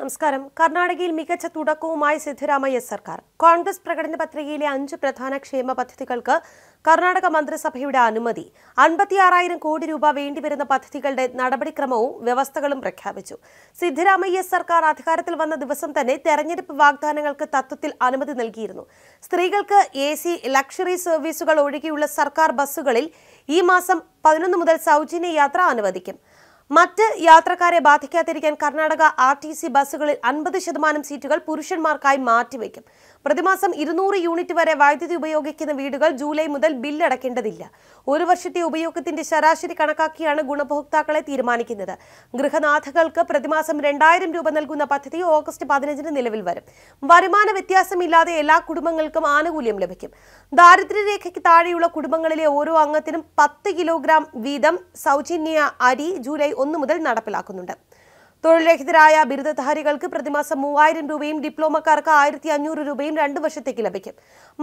നമസ്കാരം കർണാടകയിൽ മികച്ച തുടക്കവുമായി സിദ്ധരാമയ്യ സർക്കാർ കോൺഗ്രസ് പ്രകടന പത്രികയിലെ അഞ്ച് പ്രധാന ക്ഷേമ പദ്ധതികൾക്ക് കർണാടക മന്ത്രിസഭയുടെ അനുമതി അൻപത്തിയാറായിരം കോടി രൂപ വേണ്ടിവരുന്ന പദ്ധതികളുടെ നടപടിക്രമവും വ്യവസ്ഥകളും പ്രഖ്യാപിച്ചു സിദ്ധരാമയ്യ സർക്കാർ അധികാരത്തിൽ വന്ന ദിവസം തന്നെ തെരഞ്ഞെടുപ്പ് വാഗ്ദാനങ്ങൾക്ക് തത്വത്തിൽ അനുമതി നൽകിയിരുന്നു സ്ത്രീകൾക്ക് എ സി ലക്ഷറി സർവീസുകൾ ഒഴികെയുള്ള സർക്കാർ ബസ്സുകളിൽ ഈ മാസം പതിനൊന്ന് മുതൽ സൗജന്യ യാത്ര അനുവദിക്കും മറ്റ് യാത്രക്കാരെ ബാധിക്കാതിരിക്കാൻ കർണാടക ആർ ടി സി ബസ്സുകളിൽ അൻപത് ശതമാനം സീറ്റുകൾ പുരുഷന്മാർക്കായി മാറ്റിവെക്കും പ്രതിമാസം ഇരുന്നൂറ് യൂണിറ്റ് വരെ വൈദ്യുതി ഉപയോഗിക്കുന്ന വീടുകൾ ജൂലൈ മുതൽ ബില്ലടക്കേണ്ടതില്ല ഒരു വർഷത്തെ ഉപയോഗത്തിന്റെ ശരാശരി കണക്കാക്കിയാണ് ഗുണഭോക്താക്കളെ തീരുമാനിക്കുന്നത് ഗൃഹനാഥകൾക്ക് പ്രതിമാസം രണ്ടായിരം രൂപ നൽകുന്ന പദ്ധതി ഓഗസ്റ്റ് പതിനഞ്ചിന് നിലവിൽ വരും വരുമാന വ്യത്യാസമില്ലാതെ എല്ലാ കുടുംബങ്ങൾക്കും ആനുകൂല്യം ലഭിക്കും ദാരിദ്ര്യരേഖയ്ക്ക് താഴെയുള്ള കുടുംബങ്ങളിലെ ഓരോ അംഗത്തിനും പത്ത് കിലോഗ്രാം വീതം സൗജന്യ അരി ജൂലൈ ഒന്ന് മുതൽ നടപ്പിലാക്കുന്നുണ്ട് തൊഴിൽരഹിതരായ ബിരുദധാരികൾക്ക് പ്രതിമാസം മൂവായിരം രൂപയും ഡിപ്ലോമക്കാർക്ക് ആയിരത്തി അഞ്ഞൂറ് രൂപയും രണ്ട് വർഷത്തേക്ക് ലഭിക്കും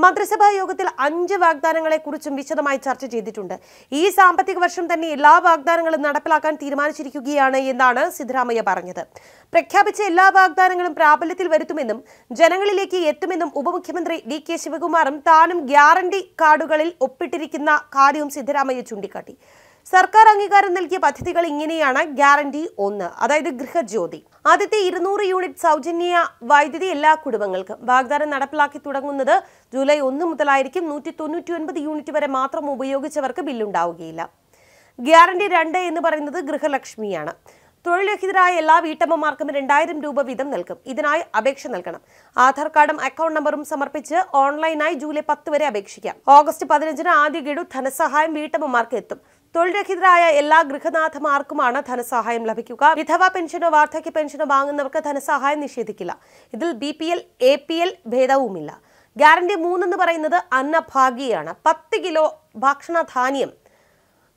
മന്ത്രിസഭാ യോഗത്തിൽ അഞ്ച് വാഗ്ദാനങ്ങളെക്കുറിച്ചും വിശദമായി ചർച്ച ചെയ്തിട്ടുണ്ട് ഈ സാമ്പത്തിക വർഷം തന്നെ എല്ലാ വാഗ്ദാനങ്ങളും നടപ്പിലാക്കാൻ തീരുമാനിച്ചിരിക്കുകയാണ് എന്നാണ് സിദ്ധരാമയ്യ പറഞ്ഞത് പ്രഖ്യാപിച്ച എല്ലാ വാഗ്ദാനങ്ങളും പ്രാബല്യത്തിൽ വരുത്തുമെന്നും ജനങ്ങളിലേക്ക് എത്തുമെന്നും ഉപമുഖ്യമന്ത്രി ഡി കെ ശിവകുമാറും താനും ഗ്യാരണ്ടി കാർഡുകളിൽ ഒപ്പിട്ടിരിക്കുന്ന കാര്യവും സിദ്ധരാമയ്യ ചൂണ്ടിക്കാട്ടി സർക്കാർ അംഗീകാരം നൽകിയ പദ്ധതികൾ ഇങ്ങനെയാണ് ഗ്യാരണ്ടി ഒന്ന് അതായത് ഗൃഹജ്യോതി ആദ്യത്തെ ഇരുന്നൂറ് യൂണിറ്റ് സൗജന്യ വൈദ്യുതി എല്ലാ കുടുംബങ്ങൾക്കും വാഗ്ദാനം നടപ്പിലാക്കി തുടങ്ങുന്നത് ജൂലൈ ഒന്ന് മുതലായിരിക്കും നൂറ്റി തൊണ്ണൂറ്റി ഒൻപത് യൂണിറ്റ് വരെ മാത്രം ഉപയോഗിച്ചവർക്ക് ബില്ലുണ്ടാവുകയില്ല ഗ്യാരണ്ടി രണ്ട് എന്ന് പറയുന്നത് ഗൃഹലക്ഷ്മിയാണ് തൊഴിൽരഹിതരായ എല്ലാ വീട്ടമ്മമാർക്കും രണ്ടായിരം രൂപ വീതം നൽകും ഇതിനായി അപേക്ഷ നൽകണം ആധാർ കാർഡും അക്കൗണ്ട് നമ്പറും സമർപ്പിച്ച് ഓൺലൈനായി ജൂലൈ പത്ത് വരെ അപേക്ഷിക്കാം ഓഗസ്റ്റ് പതിനഞ്ചിന് ആദ്യ ഗഡു ധനസഹായം വീട്ടമ്മമാർക്ക് എത്തും തൊഴിൽരഹിതരായ എല്ലാ ഗൃഹനാഥമാർക്കുമാണ് ധനസഹായം ലഭിക്കുക വിധവാ പെൻഷനോ വാർദ്ധക്യ പെൻഷനോ വാങ്ങുന്നവർക്ക് ധനസഹായം നിഷേധിക്കില്ല ഇതിൽ B P L A P L ഭേദവുമില്ല ഗ്യാരണ്ടി മൂന്നെന്ന് പറയുന്നത് അന്നഭാഗിയാണ് പത്ത് കിലോ ഭക്ഷണധാന്യം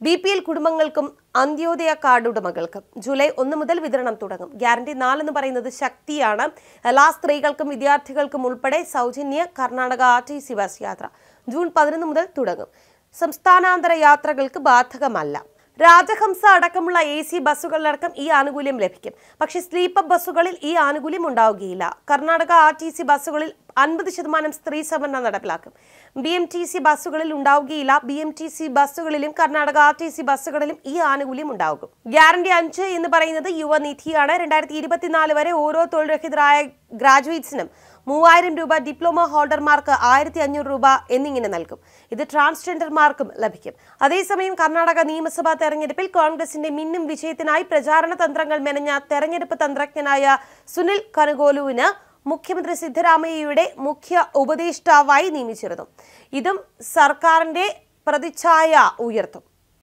ബി പി എൽ കുടുംബങ്ങൾക്കും അന്ത്യോദയ കാർഡ് ഉടമകൾക്കും ജൂലൈ ഒന്ന് മുതൽ വിതരണം തുടങ്ങും ഗ്യാരണ്ടി നാലെന്ന് പറയുന്നത് ശക്തിയാണ് എല്ലാ സ്ത്രീകൾക്കും വിദ്യാർത്ഥികൾക്കും ഉൾപ്പെടെ സൗജന്യ Karnataka R T C bus യാത്ര ജൂൺ പതിനൊന്ന് മുതൽ തുടങ്ങും സംസ്ഥാനാന്തര യാത്രകൾക്ക് ബാധകമല്ല രാജഹംസ അടക്കമുള്ള എ സി ബസ്സുകളിലടക്കം ഈ ആനുകൂല്യം ലഭിക്കും പക്ഷേ സ്ലീപ്പർ ബസ്സുകളിൽ ഈ ആനുകൂല്യം ഉണ്ടാവുകയില്ല കർണാടക ആർ ടി സി ബസ്സുകളിൽ അൻപത് ശതമാനം സ്ത്രീ സംവരണം നടപ്പിലാക്കും ബി എം ടി സി ബസ്സുകളിൽ ഉണ്ടാവുകയില്ല ബി എം ടി സി ബസ്സുകളിലും കർണാടക ആർ ടി സി ബസ്സുകളിലും ഈ ആനുകൂല്യം ഉണ്ടാകും ഗ്യാരണ്ടി അഞ്ച് എന്ന് പറയുന്നത് യുവനിധിയാണ് രണ്ടായിരത്തി ഇരുപത്തിനാല് വരെ ഓരോ തൊഴിൽരഹിതരായ ഗ്രാജുവേറ്റ്സിനും മൂവായിരം രൂപ ഡിപ്ലോമ ഹോൾഡർമാർക്ക് ആയിരത്തി അഞ്ഞൂറ് രൂപ എന്നിങ്ങനെ നൽകും ഇത് ട്രാൻസ്ജെൻഡർമാർക്കും ലഭിക്കും അതേസമയം കർണാടക നിയമസഭാ തെരഞ്ഞെടുപ്പിൽ കോൺഗ്രസിന്റെ മിന്നും വിജയത്തിനായി പ്രചാരണ തന്ത്രങ്ങൾ മെനഞ്ഞ തെരഞ്ഞെടുപ്പ് തന്ത്രജ്ഞനായ സുനിൽ കനുഗോലുവിന് മുഖ്യമന്ത്രി സിദ്ധരാമയ്യയുടെ മുഖ്യ ഉപദേഷ്ടാവായി നിയമിച്ചിരുന്നു ഇതും സർക്കാരിന്റെ പ്രതിച്ഛായ ഉയർത്തും